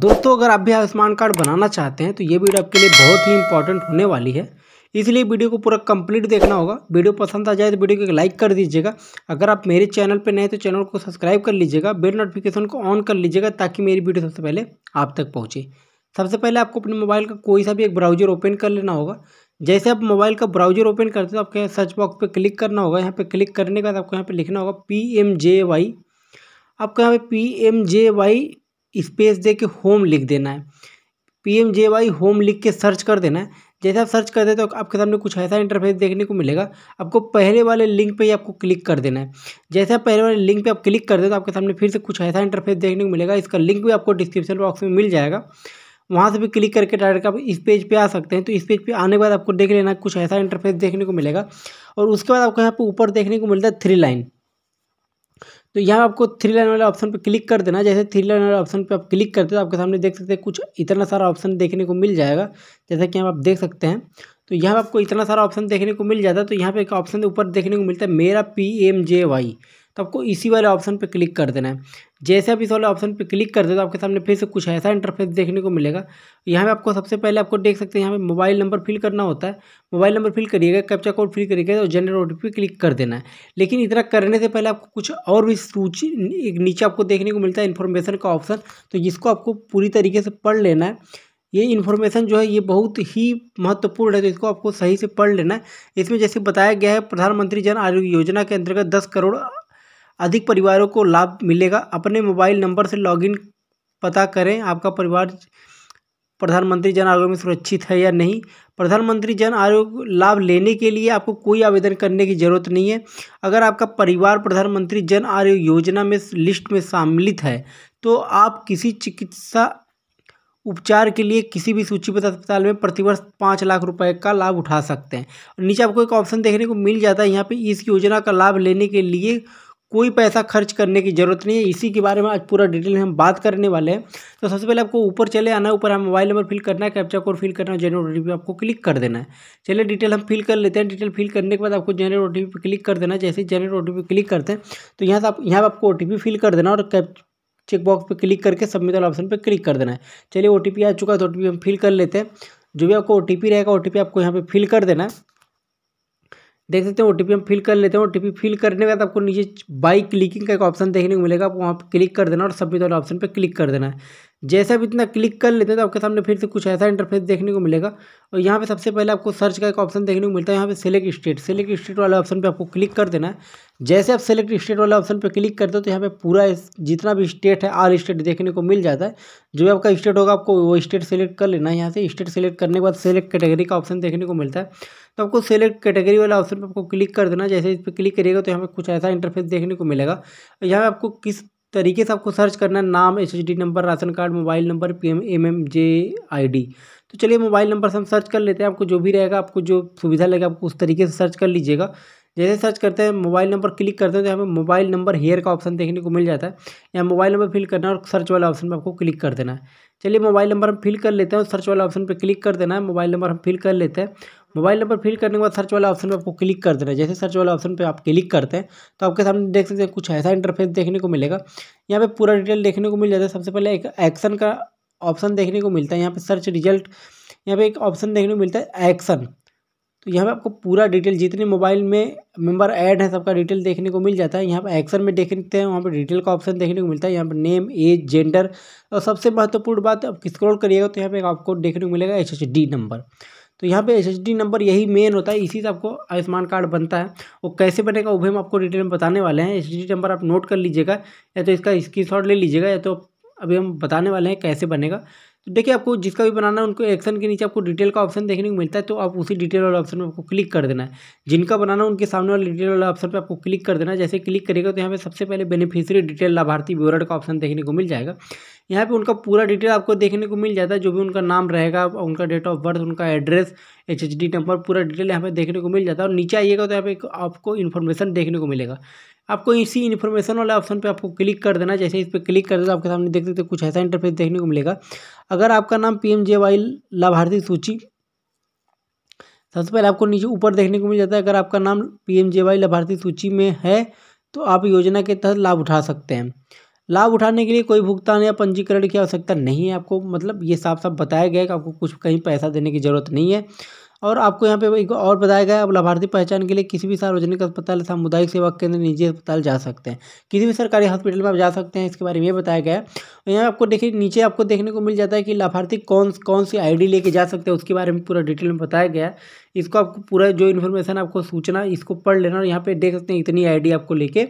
दोस्तों अगर आप भी आयुष्मान कार्ड बनाना चाहते हैं तो ये वीडियो आपके लिए बहुत ही इंपॉर्टेंट होने वाली है इसलिए वीडियो को पूरा कंप्लीट देखना होगा वीडियो पसंद आ जाए तो वीडियो को लाइक कर दीजिएगा अगर आप मेरे चैनल पर नए तो चैनल को सब्सक्राइब कर लीजिएगा बेल नोटिफिकेशन को ऑन कर लीजिएगा ताकि मेरी वीडियो सबसे पहले आप तक पहुँचे सबसे पहले आपको अपने मोबाइल का कोई सा भी एक ब्राउजर ओपन कर लेना होगा जैसे आप मोबाइल का ब्राउजर ओपन करते हो आपके सर्च बॉक्स पर क्लिक करना होगा यहाँ पर क्लिक करने के बाद आपको यहाँ पर लिखना होगा पी आपको यहाँ पे पी स्पेस दे के होम लिख देना है P M J Y home लिख के सर्च कर देना है जैसे आप सर्च कर देते हो आपके सामने कुछ ऐसा इंटरफेस देखने को मिलेगा आपको पहले वाले लिंक पे ही आपको क्लिक कर देना है जैसे आप पहले वाले लिंक पे आप क्लिक कर दे तो आपके सामने फिर से कुछ ऐसा इंटरफेस देखने को मिलेगा इसका लिंक भी आपको डिस्क्रिप्शन बॉक्स में मिल जाएगा वहाँ से भी क्लिक करके डायरेक्ट आप इस पेज पे आ सकते हैं तो इस पेज पे आने के बाद आपको देख लेना कुछ ऐसा इंटरफेस देखने को मिलेगा और उसके बाद आपको यहाँ पे ऊपर देखने को मिलता है थ्री लाइन तो यहाँ आपको थ्री लाइन वाले ऑप्शन पर क्लिक कर देना जैसे थ्री लाइन वाले ऑप्शन पर आप क्लिक करते हो तो आपके सामने देख सकते हैं कुछ इतना सारा ऑप्शन देखने को मिल जाएगा जैसा कि आप देख सकते हैं तो यहाँ आपको इतना सारा ऑप्शन देखने को मिल जाता है तो यहाँ पे एक ऑप्शन ऊपर देखने को मिलता है मेरा पी एम जे वाई तो आपको इसी वाले ऑप्शन पर क्लिक कर देना है जैसे आप इस वाले ऑप्शन पर क्लिक कर दे तो आपके सामने फिर से कुछ ऐसा इंटरफेस देखने को मिलेगा यहाँ पे आपको सबसे पहले आपको देख सकते हैं यहाँ पे मोबाइल नंबर फिल करना होता है मोबाइल नंबर फिल करिएगा कैप्चा कोड फिल करिएगा और जनरल ओ पे क्लिक कर देना है लेकिन इतना करने से पहले आपको कुछ और भी सूची एक नीचे आपको देखने को मिलता है इन्फॉर्मेशन का ऑप्शन तो जिसको आपको पूरी तरीके से पढ़ लेना है ये इन्फॉर्मेशन जो है ये बहुत ही महत्वपूर्ण है तो इसको आपको सही से पढ़ लेना है इसमें जैसे बताया गया है प्रधानमंत्री जन आरोग्य योजना के अंतर्गत दस करोड़ अधिक परिवारों को लाभ मिलेगा अपने मोबाइल नंबर से लॉगिन पता करें आपका परिवार प्रधानमंत्री जन आरोग्य में सुरक्षित है या नहीं प्रधानमंत्री जन आरोग्य लाभ लेने के लिए आपको कोई आवेदन करने की ज़रूरत नहीं है अगर आपका परिवार प्रधानमंत्री जन आरोग्य योजना में लिस्ट में सम्मिलित है तो आप किसी चिकित्सा उपचार के लिए किसी भी सूचीबद्ध अस्पताल में प्रतिवर्ष पाँच लाख रुपए का लाभ उठा सकते हैं और नीचे आपको एक ऑप्शन देखने को मिल जाता है यहाँ पे इस योजना का लाभ लेने के लिए कोई पैसा खर्च करने की ज़रूरत नहीं है इसी के बारे में आज पूरा डिटेल हम बात करने वाले हैं तो सबसे पहले आपको ऊपर चले आना है ऊपर हम मोबाइल नंबर फिल करना है कैप्चा कोड फिल करना है जनरल ओ पी आपको क्लिक कर देना है चलिए डिटेल हम फिल कर लेते हैं डिटेल फिल करने के बाद आपको जनरल ओ पी क्लिक कर देना है जैसे जनरल ओ पी क्लिक करते हैं तो यहाँ से आप यहाँ पर आपको ओ फिल कर देना और कैप चेकबॉक्स पर क्लिक करके सबमिट वाला ऑप्शन पर क्लिक कर देना है चलिए ओ आ चुका है तो ओ हम फिल कर लेते हैं जो भी आपको ओ रहेगा ओ आपको यहाँ पर फिल कर देना है देख सकते हैं ओ हम फिल कर लेते हैं ओ फिल करने के बाद आपको नीचे बाई क्लिकिंग का एक ऑप्शन देखने को मिलेगा आप वहाँ पर क्लिक कर देना और सबमिट वाले ऑप्शन पर क्लिक कर देना है जैसे आप इतना क्लिक कर लेते हैं तो आपके सामने फिर से कुछ ऐसा इंटरफेस देखने को मिलेगा और यहाँ पे सबसे पहले आपको सर्च का एक ऑप्शन देखने को मिलता है यहाँ पे सेलेक्ट स्टेट सेलेक्ट स्टेट वाले ऑप्शन पे आपको क्लिक कर देना है जैसे आप सेलेक्ट स्टेट वाले ऑप्शन पे क्लिक करते हो तो यहाँ पे पूरा जितना भी स्टेट है आल स्टेट देखने को मिल जाता है जो भी आपका स्टेट होगा आपको वो स्टेट सेलेक्ट कर लेना है यहाँ से स्टेट सेलेक्ट करने के बाद सेलेक्ट कैटेगरी का ऑप्शन देखने को मिलता है तो आपको सेलेक्ट कैटेगरी वाला ऑप्शन पर आपको क्लिक कर देना जैसे इस पर क्लिक करिएगा तो यहाँ पर कुछ ऐसा इंटरफेस देखने को मिलेगा यहाँ पर आपको किस तरीके से आपको सर्च करना है नाम S number ration card mobile number P M M J I D तो चलिए मोबाइल नंबर से हम सर्च कर लेते हैं आपको जो भी रहेगा आपको जो सुविधा लगेगा आपको उस तरीके से सर्च कर लीजिएगा जैसे सर्च करते हैं मोबाइल नंबर क्लिक करते हैं तो हमें मोबाइल नंबर हेयर का ऑप्शन देखने को मिल जाता है यहाँ मोबाइल नंबर फिल करना है और सर्च वाला ऑप्शन पर आपको क्लिक कर देना है चलिए मोबाइल नंबर हम फिल कर लेते हैं और सर्च वाला ऑप्शन पर क्लिक कर देना है मोबाइल नंबर हम फिल कर लेते हैं मोबाइल नंबर फिल करने के बाद सर्च वाला ऑप्शन पर आपको क्लिक कर देना है जैसे सर्च वाला ऑप्शन पर आप क्लिक करते हैं तो आपके सामने देख सकते हैं कुछ ऐसा इंटरफेस देखने को मिलेगा यहाँ पर पूरा डिटेल देखने को मिल जाता है सबसे पहले एक एक्शन का ऑप्शन देखने को मिलता है यहाँ पर सर्च रिजल्ट यहाँ पर एक ऑप्शन देखने को मिलता है एक्शन तो यहाँ पे आपको पूरा डिटेल जितने मोबाइल में मेंबर ऐड है सबका डिटेल देखने को मिल जाता है यहाँ पे एक्शन में देखते हैं वहाँ पे डिटेल का ऑप्शन देखने को मिलता है यहाँ पे नेम एज जेंडर और सबसे महत्वपूर्ण बात आप स्क्रॉल करिएगा तो यहाँ पे आपको देखने को मिलेगा एच एच डी नंबर तो यहाँ पे एस नंबर यही मेन होता है इसी से आपको आयुष्मान कार्ड बनता है वो कैसे बनेगा वो भी हम आपको डिटेल में बताने वाले हैं एस नंबर आप नोट कर लीजिएगा या तो इसका स्क्रीन ले लीजिएगा या तो अभी हम बताने वाले हैं कैसे बनेगा तो देखिए आपको जिसका भी बनाना है उनको एक्शन के नीचे आपको डिटेल का ऑप्शन देखने को मिलता है तो आप उसी डिटेल वाले ऑप्शन पर आपको क्लिक कर देना है जिनका बनाना है उनके सामने वाले डिटेल वाले ऑप्शन पर आपको क्लिक कर देना है जैसे क्लिक करेगा तो यहाँ पे सबसे पहले बेनिफिशियरी डिटेल लाभार्थी विवरण का ऑप्शन देखने को मिल जाएगा यहाँ पर उनका पूरा डिटेल आपको देखने को मिल जाता है जो भी उनका नाम रहेगा उनका डेट ऑफ बर्थ उनका एड्रेस एच नंबर पूरा डिटेल यहाँ पे देखने को मिल जाता है और नीचे आइएगा तो यहाँ पे आपको इन्फॉर्मेशन देखने को मिलेगा आपको इसी इन्फॉर्मेशन वाले ऑप्शन पे आपको क्लिक कर देना जैसे इस पर क्लिक कर दे तो आपके सामने देख सकते कुछ ऐसा इंटरफेस देखने को मिलेगा अगर आपका नाम पी लाभार्थी सूची सबसे पहले आपको नीचे ऊपर देखने को मिल जाता है अगर आपका नाम पी लाभार्थी सूची में है तो आप योजना के तहत लाभ उठा सकते हैं लाभ उठाने के लिए कोई भुगतान या पंजीकरण की आवश्यकता नहीं है आपको मतलब ये साफ साफ बताया गया है कि आपको कुछ कहीं पैसा देने की ज़रूरत नहीं है और आपको यहाँ पे एक और बताया गया अब लाभार्थी पहचान के लिए किसी भी सार्वजनिक अस्पताल सामुदायिक सेवा केंद्र निजी अस्पताल जा सकते हैं किसी भी सरकारी हॉस्पिटल में आप जा सकते हैं इसके बारे में बताया गया है यहाँ आपको देखिए नीचे आपको देखने को मिल जाता है कि लाभार्थी कौन कौन सी आई लेके जा सकते हैं उसके बारे में पूरा डिटेल में बताया गया इसको आपको पूरा जो इन्फॉर्मेशन आपको सूचना इसको पढ़ लेना और यहाँ पे देख सकते हैं इतनी आई आपको लेके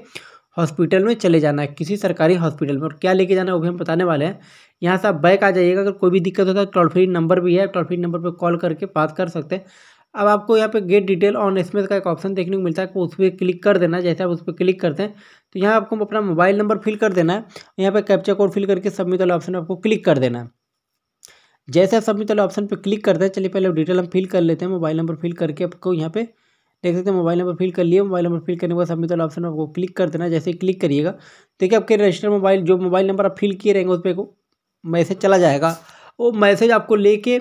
हॉस्पिटल में चले जाना है किसी सरकारी हॉस्पिटल में और क्या लेके जाना है वो भी हम बताने वाले हैं यहाँ से आप बैक आ जाइएगा अगर कोई भी दिक्कत होता है टोल फ्री नंबर भी है टोल फ्री नंबर पर कॉल करके बात कर सकते हैं अब आपको यहाँ पे गेट डिटेल ऑन एस का एक ऑप्शन देखने को मिलता है उस पर क्लिक कर देना है जैसे आप उस पर क्लिक करते हैं तो यहाँ आपको अपना मोबाइल नंबर फिल कर देना है यहाँ पे कैप्चा कोड फिल करके सबमिट वाला ऑप्शन आपको क्लिक कर देना है जैसे आप सबमिट वाले ऑप्शन पर क्लिक करते हैं चलिए पहले डिटेल हम फिल कर लेते हैं मोबाइल नंबर फिल करके आपको यहाँ पर देख सकते हैं मोबाइल नंबर फिल कर लिए मोबाइल नंबर फिल करने के बाद सबमिट वाला ऑप्शन आपको क्लिक कर देना जैसे क्लिक करिएगा देखिए आपके रजिस्टर मोबाइल जो मोबाइल नंबर आप फिल किए रहेंगे उस पर को मैसेज चला जाएगा वो मैसेज आपको लेके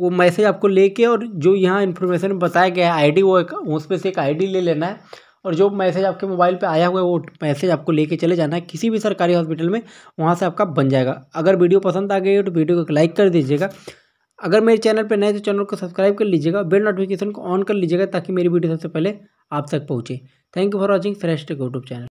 वो मैसेज आपको लेके और जो यहाँ इन्फॉर्मेशन बताया गया है आईडी वो एक उस पर से एक आईडी ले लेना है और जो मैसेज आपके मोबाइल पे आया हुआ है वो मैसेज आपको लेके चले जाना है किसी भी सरकारी हॉस्पिटल में वहाँ से आपका बन जाएगा अगर वीडियो पसंद आ गई हो तो वीडियो को लाइक कर दीजिएगा अगर मेरे चैनल पर नए तो चैनल को सब्सक्राइब कर लीजिएगा बेल नोटिफिकेशन को ऑन कर लीजिएगा ताकि मेरी वीडियो सबसे पहले आप तक पहुँचे thank you for watching fresh tech YouTube channel